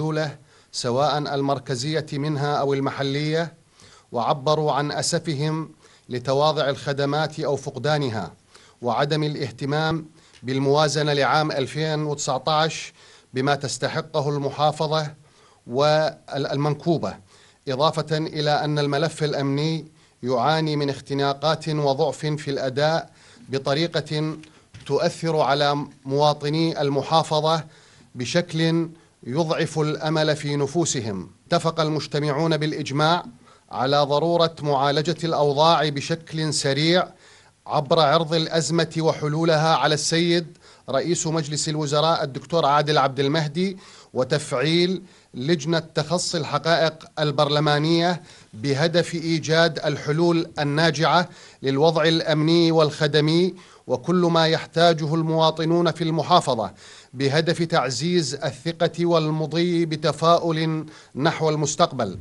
الدولة سواء المركزية منها أو المحلية وعبروا عن أسفهم لتواضع الخدمات أو فقدانها وعدم الاهتمام بالموازنة لعام 2019 بما تستحقه المحافظة والمنكوبة إضافة إلى أن الملف الأمني يعاني من اختناقات وضعف في الأداء بطريقة تؤثر على مواطني المحافظة بشكل يضعف الامل في نفوسهم اتفق المجتمعون بالاجماع على ضروره معالجه الاوضاع بشكل سريع عبر عرض الازمه وحلولها على السيد رئيس مجلس الوزراء الدكتور عادل عبد المهدي وتفعيل لجنة تخصي الحقائق البرلمانية بهدف إيجاد الحلول الناجعة للوضع الأمني والخدمي وكل ما يحتاجه المواطنون في المحافظة بهدف تعزيز الثقة والمضي بتفاؤل نحو المستقبل